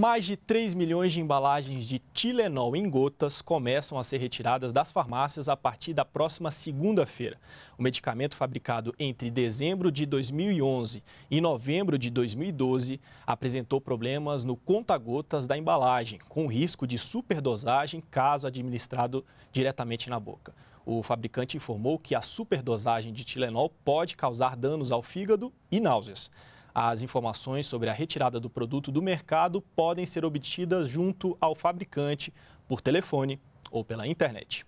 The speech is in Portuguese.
Mais de 3 milhões de embalagens de Tilenol em gotas começam a ser retiradas das farmácias a partir da próxima segunda-feira. O medicamento fabricado entre dezembro de 2011 e novembro de 2012 apresentou problemas no conta-gotas da embalagem, com risco de superdosagem caso administrado diretamente na boca. O fabricante informou que a superdosagem de Tilenol pode causar danos ao fígado e náuseas. As informações sobre a retirada do produto do mercado podem ser obtidas junto ao fabricante, por telefone ou pela internet.